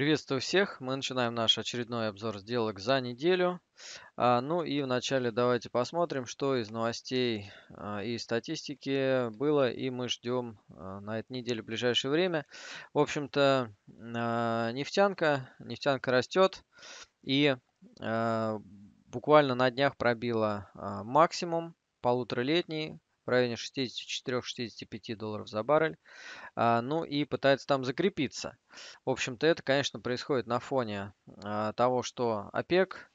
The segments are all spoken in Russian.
Приветствую всех. Мы начинаем наш очередной обзор сделок за неделю. А, ну и вначале давайте посмотрим, что из новостей а, и статистики было, и мы ждем а, на этой неделе в ближайшее время. В общем-то, нефтянка, нефтянка растет, и буквально на днях пробила максимум полуторалетний, в районе 64-65 долларов за баррель. А, ну и пытается там закрепиться. В общем-то, это, конечно, происходит на фоне а, того, что ОПЕК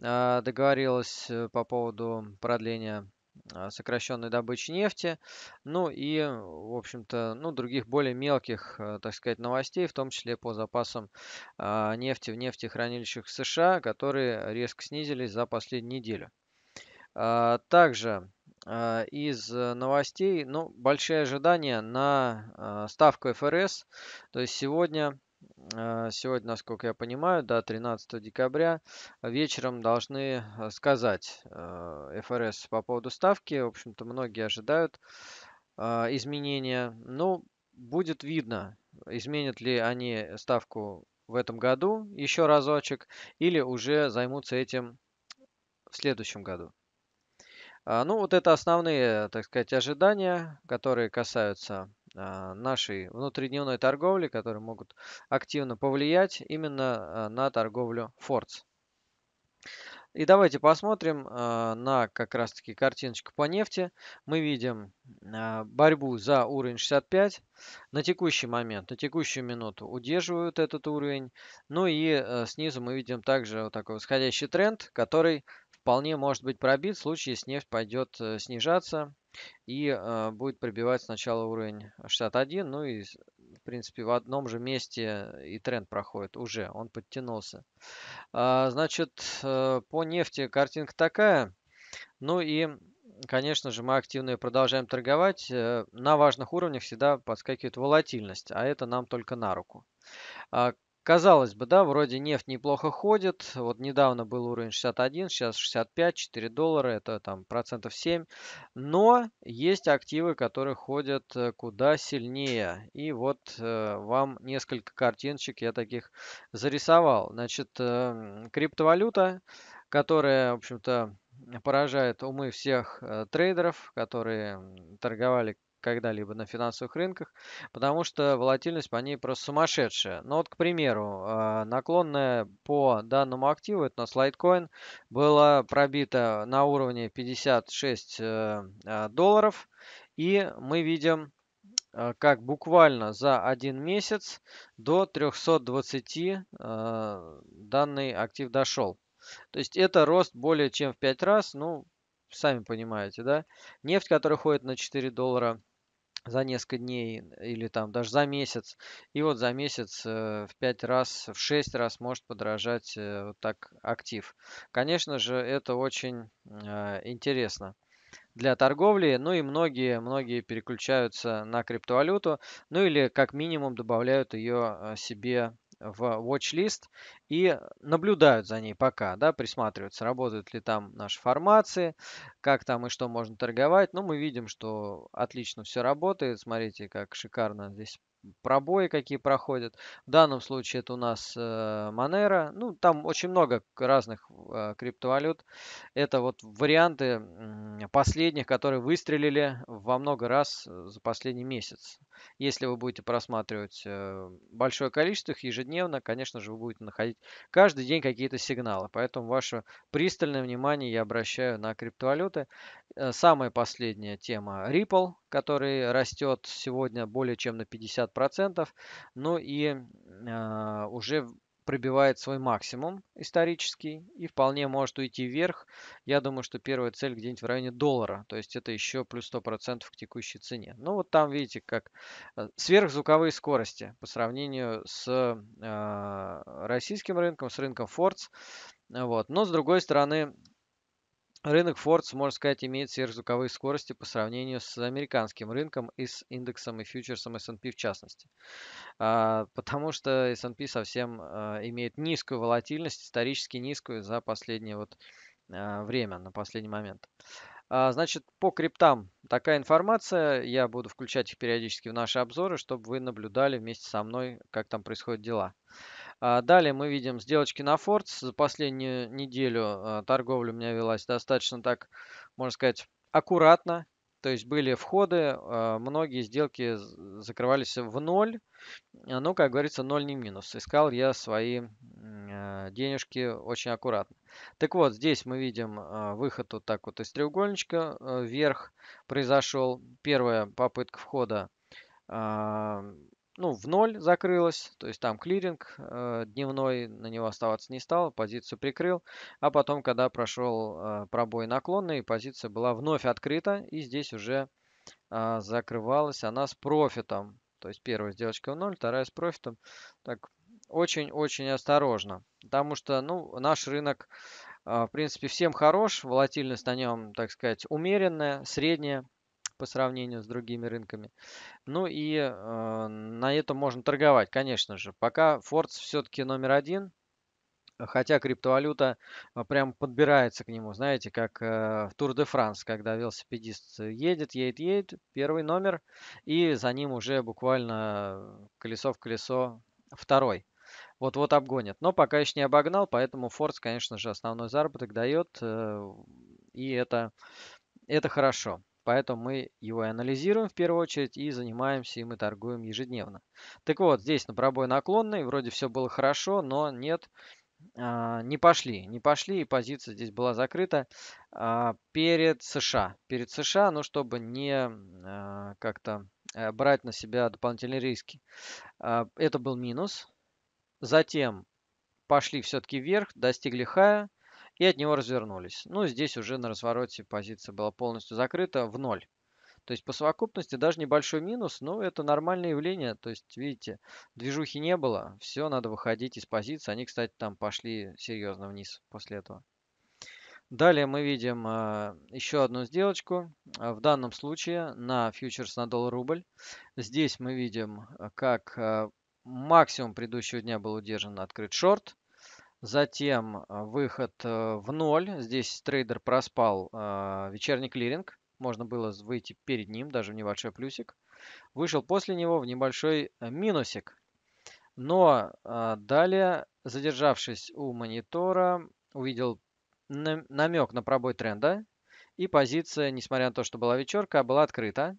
а, договорилась э, по поводу продления сокращенной добычи нефти, ну и, в общем-то, ну, других более мелких, э, так сказать, новостей, в том числе по запасам нефти в нефтехранилищах США, которые резко снизились за последнюю неделю. Также а, из э, новостей, ну, большие ожидания на э, ставку ФРС. То есть сегодня, э, сегодня, насколько я понимаю, до да, 13 декабря вечером должны сказать ФРС по поводу ставки. В общем-то, многие ожидают а, изменения. Ну, будет видно, изменят ли они ставку в этом году еще разочек или уже займутся этим в следующем году. А, ну, вот это основные, так сказать, ожидания, которые касаются а, нашей внутридневной торговли, которые могут активно повлиять именно а, на торговлю Форц. И давайте посмотрим на как раз таки картиночку по нефти. Мы видим борьбу за уровень 65 на текущий момент, на текущую минуту удерживают этот уровень. Ну и э, снизу мы видим также вот такой восходящий тренд, который вполне может быть пробит в случае, если нефть пойдет э, снижаться и э, будет пробивать сначала уровень 61, ну и в принципе в одном же месте э, и тренд проходит уже, он подтянулся. А, значит, по нефти картинка такая. Ну и, конечно же, мы активно продолжаем торговать. На важных уровнях всегда подскакивает волатильность, а это нам только на руку. А Казалось бы, да, вроде нефть неплохо ходит. Вот недавно был уровень 61, сейчас 65, 4 доллара, это там процентов 7. Но есть активы, которые ходят э, куда сильнее. И вот э, вам несколько картиночек я таких зарисовал. Значит, э, криптовалюта, которая, в общем-то, поражает умы всех э, трейдеров, которые торговали когда-либо на финансовых рынках, потому что волатильность по ней просто сумасшедшая. Но ну, вот, к примеру, а, наклонная по данному активу, это у нас Litecoin, была пробита на уровне 56 э, а, долларов, и мы видим а, как буквально за один месяц до 320 данный актив дошел. То есть это рост более чем в 5 раз, ну, сами понимаете, да. Нефть, которая ходит на 4 доллара, за несколько дней или там даже за месяц. И вот за месяц э, в 5 раз, в 6 раз может подорожать э, вот так актив. Конечно же, это очень а, интересно для торговли, ну и многие, многие переключаются на криптовалюту, ну или как минимум добавляют ее а, себе в watchlist и наблюдают за ней пока, да, присматриваются, работают ли там наши формации, как там и что можно торговать. Но ну, мы видим, что отлично все работает. Смотрите, как шикарно здесь пробои какие проходят. В данном случае это у нас э, Monero. Ну, там очень много разных э, криптовалют. Это вот варианты последних, которые выстрелили во много раз э, за последний месяц. Если вы будете просматривать э, большое количество их ежедневно, конечно же, вы будете находить каждый день какие-то сигналы. Поэтому ваше пристальное внимание я обращаю на криптовалюты. Э, самая последняя тема Ripple, который растет сегодня более чем на 50%. Ну и э, уже пробивает свой максимум исторический и вполне может уйти вверх. Я думаю, что первая цель где-нибудь в районе доллара. То есть это еще плюс 100% к текущей цене. Ну вот там видите, как э, сверхзвуковые скорости по сравнению с э, российским рынком, с рынком Фордс. Вот. Но с другой стороны, Рынок Форд, можно сказать, имеет сверхзвуковые скорости по сравнению с американским рынком и с индексом и фьючерсом S&P в частности. А, потому что S&P совсем а, имеет низкую волатильность, исторически низкую за последнее вот а, время, на последний момент. Значит, по криптам такая информация. Я буду включать их периодически в наши обзоры, чтобы вы наблюдали вместе со мной, как там происходят дела. А, далее мы видим сделочки на Фордс. За последнюю неделю а, торговля у меня велась достаточно так, можно сказать, аккуратно. То есть были входы, а, многие сделки закрывались в ноль. Но, ну, как говорится, ноль не минус. Искал я свои денежки очень аккуратно. Так вот, здесь мы видим выход вот так вот из треугольничка э, вверх произошел. Первая попытка входа ну, в ноль закрылась, то есть там клиринг э, дневной на него оставаться не стал, позицию прикрыл, а потом, когда прошел э, пробой наклонный, позиция была вновь открыта, и здесь уже э, закрывалась она с профитом, то есть первая сделочка в ноль, вторая с профитом, так очень-очень осторожно, потому что, ну, наш рынок, э, в принципе, всем хорош, волатильность на нем, так сказать, умеренная, средняя, по сравнению с другими рынками. Ну и э, на этом можно торговать, конечно же. Пока Форд все-таки номер один, хотя криптовалюта э, прям подбирается к нему. Знаете, как э, в Тур де Франс, когда велосипедист едет, едет, едет, первый номер, и за ним уже буквально колесо в колесо второй. Вот-вот обгонит. Но пока еще не обогнал, поэтому Форс, конечно же, основной заработок дает, э, и это, это хорошо. Поэтому мы его и анализируем в первую очередь и занимаемся им Мы торгуем ежедневно. Так вот, здесь на пробой наклонный, вроде все было хорошо, но нет, а, не пошли, не пошли, и позиция здесь была закрыта а, перед США. Перед США, ну, чтобы не а, как-то э, брать на себя дополнительные риски. Это был минус. Затем пошли все-таки вверх, достигли хая, и от него развернулись. Ну, здесь уже на развороте позиция была полностью закрыта в ноль. То есть по совокупности даже небольшой минус, но это нормальное явление. То есть, видите, движухи не было, все, надо выходить из позиции. Они, кстати, там пошли серьезно вниз после этого. Далее мы видим э, еще одну сделочку. А, в данном случае на фьючерс на доллар-рубль. Здесь мы видим, а, как э, максимум предыдущего дня был удержан открыт шорт. Затем э, выход э, в ноль. Здесь трейдер проспал э, вечерний клиринг. Можно было выйти перед ним, даже в небольшой плюсик. Вышел после него в небольшой минусик. Но далее, задержавшись у монитора, увидел намек на пробой тренда. И позиция, несмотря на то, что была вечерка, была открыта.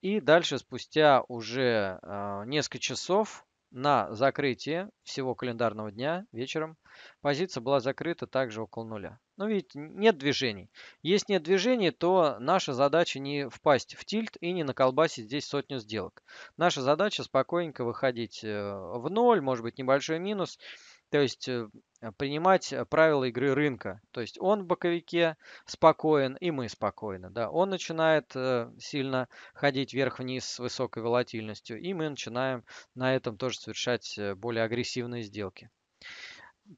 И дальше, спустя уже несколько часов, на закрытие всего календарного дня вечером позиция была закрыта также около нуля. Но ну, видите, нет движений. Если нет движений, то наша задача не впасть в тильт и не наколбасить здесь сотню сделок. Наша задача спокойненько выходить э, в ноль, может быть небольшой минус, то есть э, принимать э, правила игры рынка. То есть он в боковике спокоен, и мы спокойны. Да. Он начинает э, сильно ходить вверх-вниз с высокой волатильностью, и мы начинаем на этом тоже совершать более агрессивные сделки.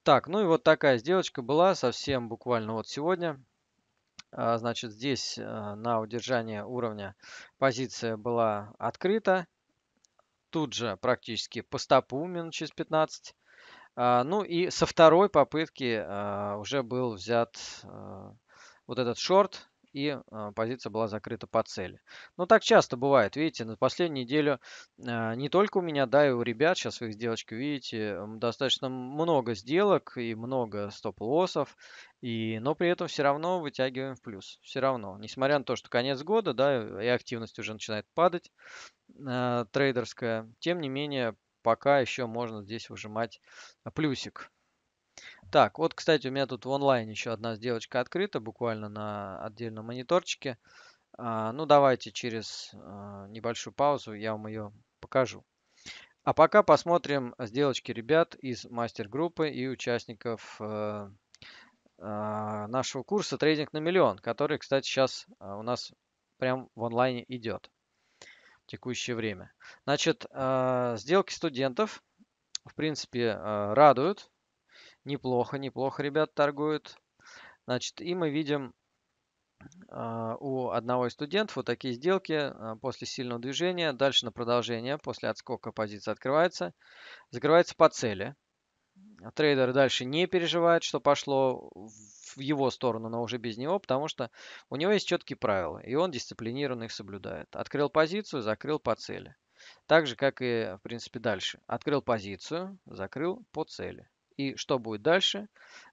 Так, ну и вот такая сделочка была совсем буквально вот сегодня. А, значит, здесь на удержание уровня позиция была открыта. Тут же практически по стопу минут через 15 а, ну и со второй попытки а, уже был взят а, вот этот шорт, и позиция была закрыта по цели. Но так часто бывает, видите, на последнюю неделю не только у меня, да, и у ребят, сейчас вы их сделочки видите, достаточно много сделок и много стоп-лоссов, и, но при этом все равно вытягиваем в плюс, все равно. Несмотря на то, что конец года, да, и активность уже начинает падать трейдерская, тем не менее пока еще можно здесь выжимать а, плюсик. Так, вот, кстати, у меня тут в онлайн еще одна сделочка открыта, буквально на отдельном мониторчике. А, ну, давайте через а, небольшую паузу я вам ее покажу. А пока посмотрим сделочки ребят из мастер-группы и участников э, нашего курса «Трейдинг на миллион», который, кстати, сейчас у нас прям в онлайне идет в текущее время. Значит, а, сделки студентов, в принципе, а, радуют. Неплохо, неплохо ребят торгуют. Значит, и мы видим а, у одного из студентов вот такие сделки после сильного движения. Дальше на продолжение, после отскока позиция открывается. Закрывается по цели трейдер дальше не переживает, что пошло в его сторону, но уже без него, потому что у него есть четкие правила, и он дисциплинированно их соблюдает. Открыл позицию, закрыл по цели. Так же, как и, в принципе, дальше. Открыл позицию, закрыл по цели. И что будет дальше?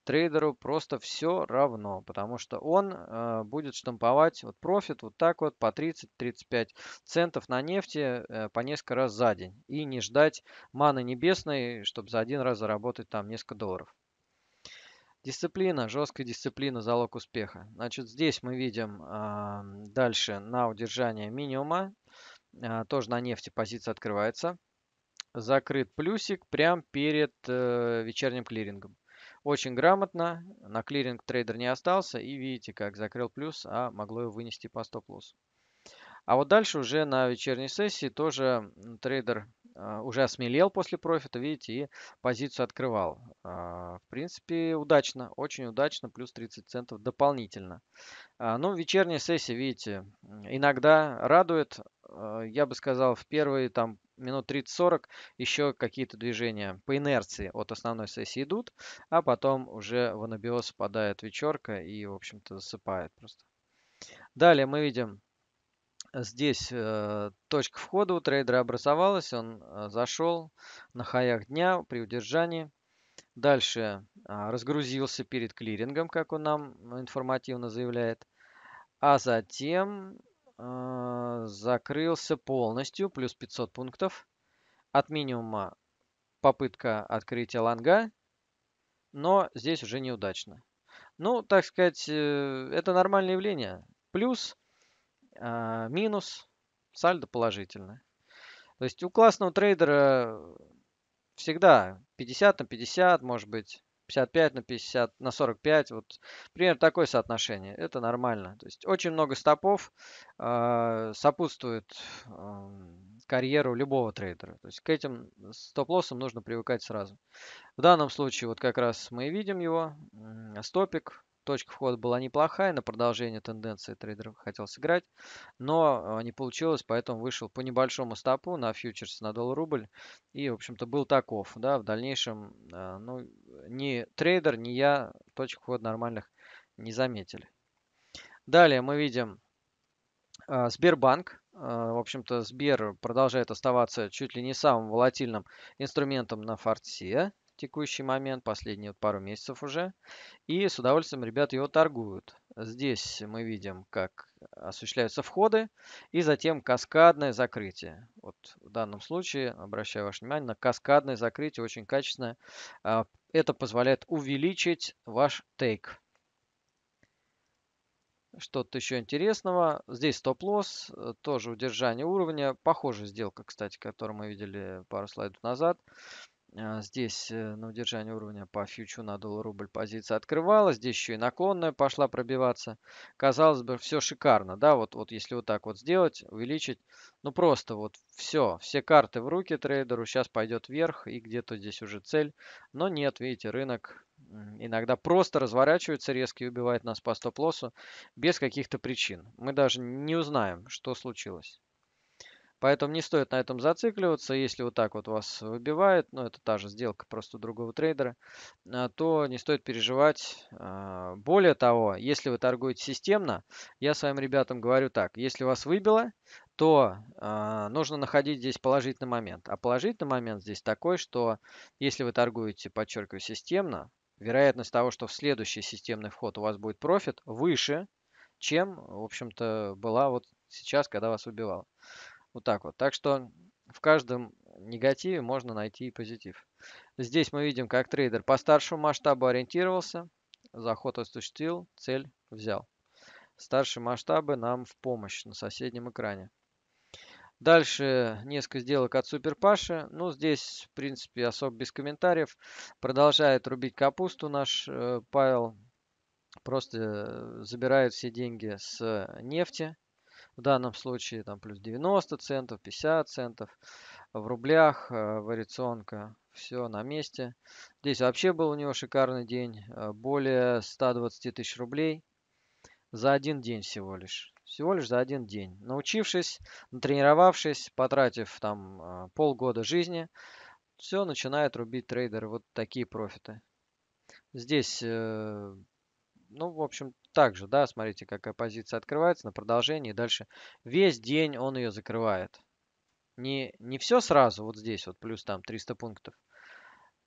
Трейдеру просто все равно, потому что он э, будет штамповать вот профит вот так вот по 30-35 центов на нефти э, по несколько раз за день. И не ждать маны небесной, чтобы за один раз заработать там несколько долларов. Дисциплина, жесткая дисциплина, залог успеха. Значит, здесь мы видим э, дальше на удержание минимума. Э, тоже на нефти позиция открывается закрыт плюсик прямо перед э, вечерним клирингом. Очень грамотно. На клиринг трейдер не остался. И видите, как закрыл плюс, а могло его вынести по стоп-лоссу. А вот дальше уже на вечерней сессии тоже трейдер а, уже осмелел после профита, видите, и позицию открывал. А, в принципе, удачно, очень удачно, плюс 30 центов дополнительно. А, ну, вечерняя сессия, видите, иногда радует. Я бы сказал, в первые там минут 30-40 еще какие-то движения по инерции от основной сессии идут, а потом уже в анабиоз попадает вечерка и, в общем-то, засыпает просто. Далее мы видим Здесь э, точка входа у трейдера образовалась, он э, зашел на хаях дня при удержании. Дальше э, разгрузился перед клирингом, как он нам информативно заявляет. А затем э, закрылся полностью, плюс 500 пунктов. От минимума попытка открытия лонга, но здесь уже неудачно. Ну, так сказать, э, это нормальное явление. Плюс а, минус, сальдо положительное. То есть у классного трейдера всегда 50 на 50, может быть, 55 на 50, на 45. Вот примерно такое соотношение. Это нормально. То есть очень много стопов э, сопутствует э, карьеру любого трейдера. То есть к этим стоп-лоссам нужно привыкать сразу. В данном случае вот как раз мы видим его. Стопик Точка входа была неплохая, на продолжение тенденции трейдер хотел сыграть, но э, не получилось, поэтому вышел по небольшому стопу на фьючерс на доллар-рубль и, в общем-то, был таков. Да, в дальнейшем э, ну, ни трейдер, ни я точек входа нормальных не заметили. Далее мы видим э, Сбербанк. В общем-то, Сбер продолжает оставаться чуть ли не самым волатильным инструментом на форте текущий момент, последние пару месяцев уже. И с удовольствием ребята его торгуют. Здесь мы видим, как осуществляются входы и затем каскадное закрытие. Вот в данном случае обращаю ваше внимание на каскадное закрытие, очень качественное. А, это позволяет увеличить ваш тейк. Что-то еще интересного. Здесь стоп-лосс, э, тоже удержание уровня. Похожая сделка, кстати, которую мы видели пару слайдов назад. А, здесь э, на удержание уровня по фьючу на доллар-рубль позиция открывалась. Здесь еще и наклонная пошла пробиваться. Казалось бы, все шикарно, да? Вот, вот если вот так вот сделать, увеличить. Ну просто вот все, все карты в руки трейдеру. Сейчас пойдет вверх и где-то здесь уже цель. Но нет, видите, рынок иногда просто разворачивается резко и убивает нас по стоп-лоссу без каких-то причин. Мы даже не узнаем, что случилось. Поэтому не стоит на этом зацикливаться. Если вот так вот вас выбивает, ну это та же сделка просто другого трейдера, а, то не стоит переживать. А, более того, если вы торгуете системно, я своим ребятам говорю так, если вас выбило, то а, нужно находить здесь положительный момент. А положительный момент здесь такой, что если вы торгуете, подчеркиваю, системно, вероятность того, что в следующий системный вход у вас будет профит, выше, чем, в общем-то, была вот сейчас, когда вас выбивало. Вот так вот. Так что в каждом негативе можно найти и позитив. Здесь мы видим, как трейдер по старшему масштабу ориентировался, заход осуществил, цель взял. Старшие масштабы нам в помощь на соседнем экране. Дальше несколько сделок от Супер Паши. Ну, здесь, в принципе, особо без комментариев. Продолжает рубить капусту наш э, Павел. Просто э, забирает все деньги с э, нефти. В данном случае там плюс 90 центов, 50 центов. В рублях э, вариационка все на месте. Здесь вообще был у него шикарный день. Э, более 120 тысяч рублей за один день всего лишь. Всего лишь за один день. Научившись, натренировавшись, потратив там э, полгода жизни, все начинает рубить трейдеры. Вот такие профиты. Здесь, ну, в общем, так же, да, смотрите, какая позиция открывается на продолжении. Дальше весь день он ее закрывает. Не, не все сразу, вот здесь вот плюс там 300 пунктов,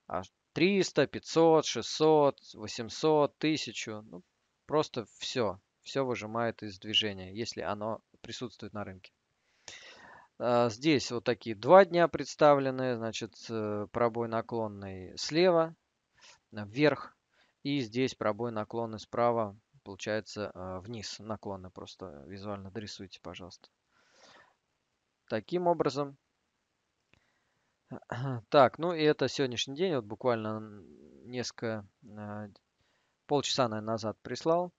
а 300, 500, 600, 800, 1000. Ну, просто все. Все выжимает из движения, если оно присутствует на рынке. А, здесь вот такие два дня представлены, значит, э, пробой наклонный слева, вверх, и здесь пробой наклонный справа получается, а, вниз наклона. Просто визуально дорисуйте, пожалуйста. Таким образом. Так, ну и это сегодняшний день. Вот буквально несколько, а, полчаса наверное, назад прислал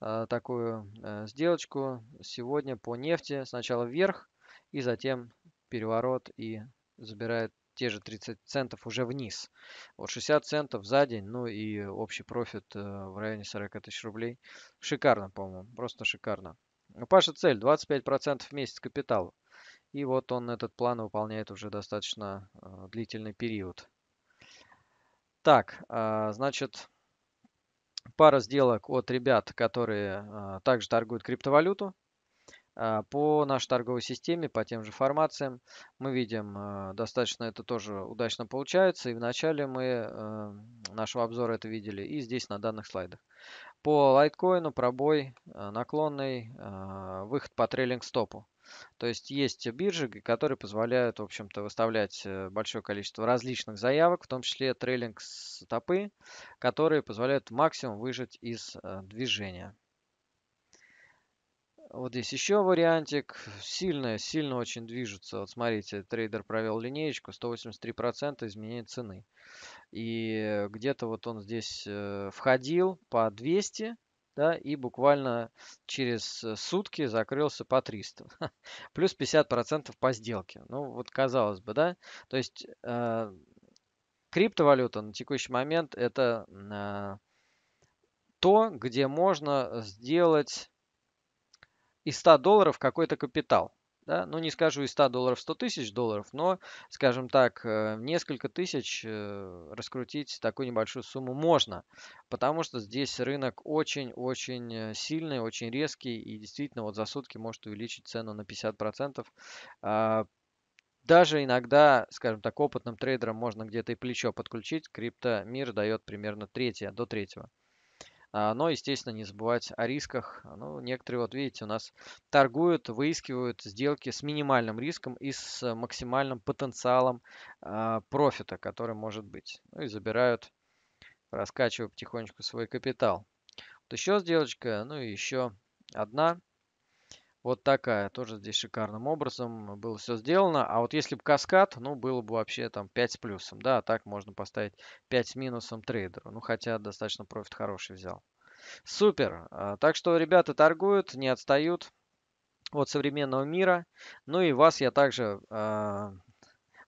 а, такую сделочку. Сегодня по нефти сначала вверх и затем переворот и забирает те же 30 центов уже вниз. Вот 60 центов за день, ну и общий профит э, в районе 40 тысяч рублей. Шикарно, по-моему, просто шикарно. Ну, Паша цель 25% в месяц капитала. И вот он этот план выполняет уже достаточно э, длительный период. Так, а, значит, пара сделок от ребят, которые э, также торгуют криптовалюту. А, по нашей торговой системе, по тем же формациям, мы видим, э, достаточно это тоже удачно получается. И в начале мы э, нашего обзора это видели, и здесь на данных слайдах. По лайткоину пробой э, наклонный, выход по трейлинг-стопу. То есть есть биржи, которые позволяют, в общем-то, выставлять большое количество различных заявок, в том числе трейлинг стопы, которые позволяют максимум выжать из движения. Вот здесь еще вариантик. Сильно, сильно очень движутся. Вот смотрите, трейдер провел линеечку, 183% изменения цены. И где-то вот он здесь э, входил по 200, да, и буквально через э, сутки закрылся по 300. Плюс 50% по сделке. Ну, вот казалось бы, да. То есть э, криптовалюта на текущий момент это э, то, где можно сделать из 100 долларов какой-то капитал. Да? Ну, не скажу из 100 долларов 100 тысяч долларов, но, скажем так, э, несколько тысяч э, раскрутить такую небольшую сумму можно, потому что здесь рынок очень-очень э, сильный, очень резкий, и действительно вот за сутки может увеличить цену на 50%. А, даже иногда, скажем так, опытным трейдерам можно где-то и плечо подключить. Крипто мир дает примерно третье, до третьего. А, но, естественно, не забывать о рисках. Ну, некоторые, вот видите, у нас торгуют, выискивают сделки с минимальным риском и с максимальным потенциалом а, профита, который может быть. Ну и забирают, раскачивая потихонечку свой капитал. Вот еще сделочка, ну и еще одна. Вот такая. Тоже здесь шикарным образом было все сделано. А вот если бы каскад, ну, было бы вообще там 5 с плюсом. Да, так можно поставить 5 с минусом трейдеру. Ну, хотя достаточно профит хороший взял. Супер. А, так что ребята торгуют, не отстают от современного мира. Ну и вас я также э,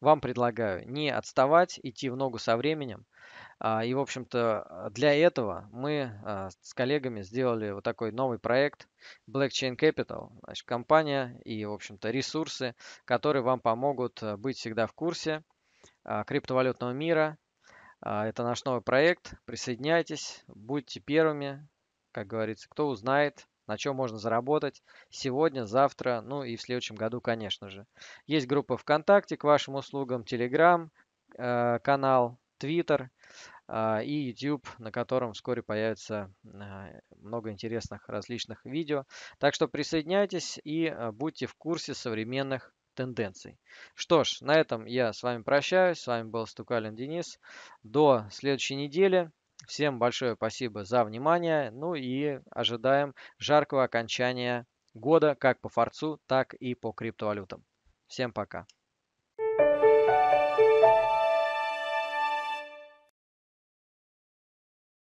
вам предлагаю не отставать, идти в ногу со временем. А, и, в общем-то, для этого мы а, с коллегами сделали вот такой новый проект Blockchain Capital, значит, компания и, в общем-то, ресурсы, которые вам помогут э, быть всегда в курсе а, криптовалютного мира. Это наш новый проект. Присоединяйтесь, будьте первыми, как говорится, кто узнает, на чем можно заработать сегодня, завтра, ну и в следующем году, конечно же. Есть группа ВКонтакте к вашим услугам, Телеграм, э, канал, Твиттер – а, и YouTube, на котором вскоре появится а, много интересных различных видео. Так что присоединяйтесь и а, будьте в курсе современных тенденций. Что ж, на этом я с вами прощаюсь. С вами был Стукалин Денис. До следующей недели. Всем большое спасибо за внимание. Ну и ожидаем жаркого окончания года как по форцу, так и по криптовалютам. Всем пока.